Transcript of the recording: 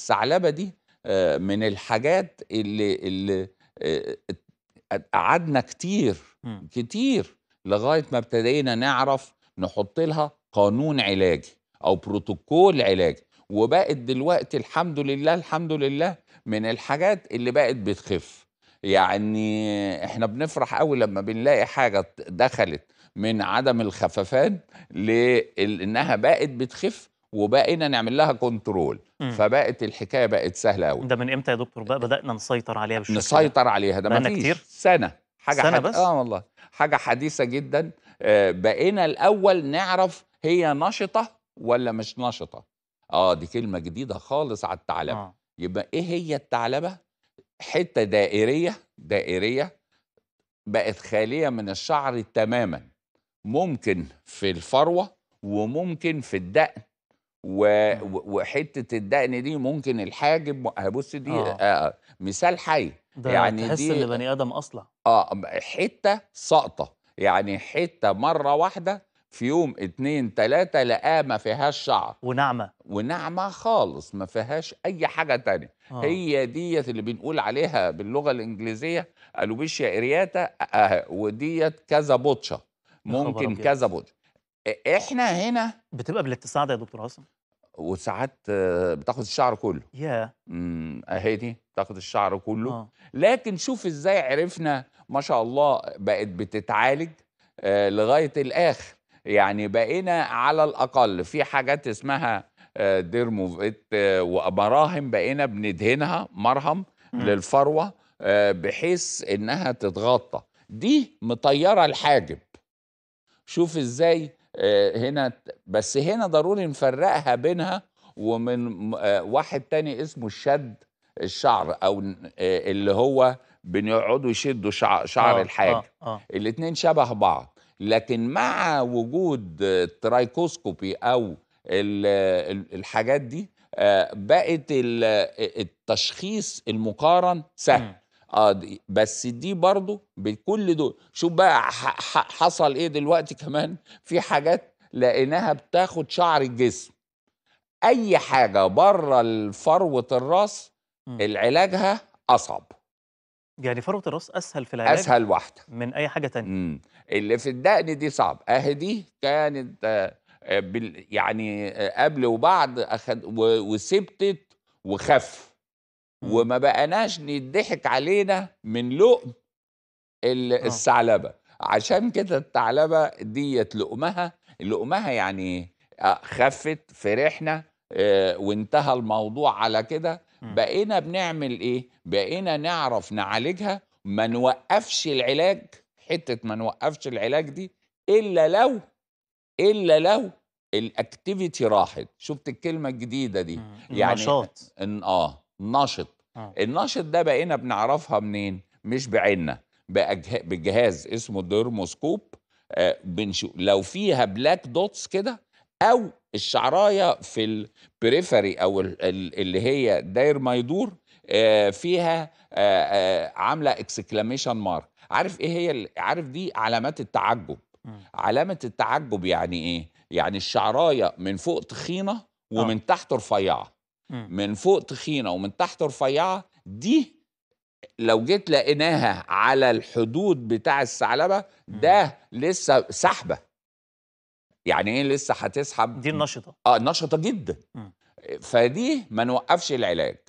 الثعلبه دي آه، من الحاجات اللي اللي آه، آه، قعدنا كتير إمم. كتير لغايه ما ابتدينا نعرف نحط لها قانون علاجي او بروتوكول علاجي وبقت دلوقتي الحمد لله الحمد لله من الحاجات اللي بقت بتخف يعني احنا بنفرح قوي لما بنلاقي حاجه دخلت من عدم الخففان لانها بقت بتخف وبقينا نعمل لها كنترول مم. فبقت الحكايه بقت سهله قوي ده من امتى يا دكتور بقى بدانا نسيطر عليها بالشكل نسيطر عليها ده ما فيش سنه حاجه سنة حد... بس؟ اه والله حاجه حديثه جدا آه بقينا الاول نعرف هي نشطه ولا مش نشطه اه دي كلمه جديده خالص على الثعلبه آه. يبقى ايه هي الثعلبه حته دائريه دائريه بقت خاليه من الشعر تماما ممكن في الفروه وممكن في الدقن و... وحته الدقن دي ممكن الحاجب هبص دي آه. آه مثال حي ده يعني تحس دي ان بني ادم اصلع اه حته ساقطه يعني حته مره واحده في يوم اتنين تلاتة لقاه ما فيهاش شعر وناعمة وناعمة خالص ما فيهاش أي حاجة تانية آه. هي ديت اللي بنقول عليها باللغة الإنجليزية ألوبيشيا إرياتا آه, آه، وديت كذا بطشة ممكن كذا بطشة احنا هنا بتبقى بالاتصال يا دكتور عاصم وساعات بتاخد الشعر كله يا امم اهي آه، دي بتاخد الشعر كله oh. لكن شوف ازاي عرفنا ما شاء الله بقت بتتعالج لغايه الاخر يعني بقينا على الاقل في حاجات اسمها ديرموفيت آه ومراهم بقينا بندهنها مرهم mm. للفروه بحيث انها تتغطى دي مطيره الحاجب شوف ازاي آه، هنا بس هنا ضروري نفرقها بينها ومن آه، واحد تاني اسمه الشد الشعر او آه، اللي هو بيقعدوا يشدوا شعر, شعر آه الحاجه آه آه. الاثنين شبه بعض لكن مع وجود الترايكوسكوبي او الحاجات دي بقت التشخيص المقارن سهل اه دي بس دي برضو بكل دول شوف بقى حصل ايه دلوقتي كمان في حاجات لقيناها بتاخد شعر الجسم اي حاجه بره الفروة الراس العلاجها اصعب يعني فروه الراس اسهل في العلاج اسهل واحده من اي حاجه تانية اللي في الدقن دي صعب اهي دي كانت آه، يعني آه، قبل وبعد أخد وسبتت وخف وما بقناش نضحك علينا من لقم آه. الثعلبه عشان كده الثعلبه ديت لقمها لقمها يعني خفت فرحنا وانتهى الموضوع على كده بقينا بنعمل ايه بقينا نعرف نعالجها ما نوقفش العلاج حته ما نوقفش العلاج دي الا لو الا لو الاكتيفيتي راحت شفت الكلمه الجديده دي يعني النشاط اه نشط آه. النشط ده بقينا بنعرفها منين مش بعيننا بجهاز اسمه ديرموسكوب آه بنشوف لو فيها بلاك دوتس كده او الشعرايه في البريفري او اللي هي داير ما يدور آه فيها آه, آه، عامله اكسكلاميشن مارك عارف ايه هي عارف دي علامات التعجب م. علامه التعجب يعني ايه يعني الشعرايه من فوق تخينه ومن أوه. تحت رفيعه من فوق تخينه ومن تحت رفيعه دي لو جيت لقيناها على الحدود بتاع الثعلبه ده لسه سحبه يعني ايه لسه هتسحب دي النشطه اه نشطه جدا فدي ما نوقفش العلاج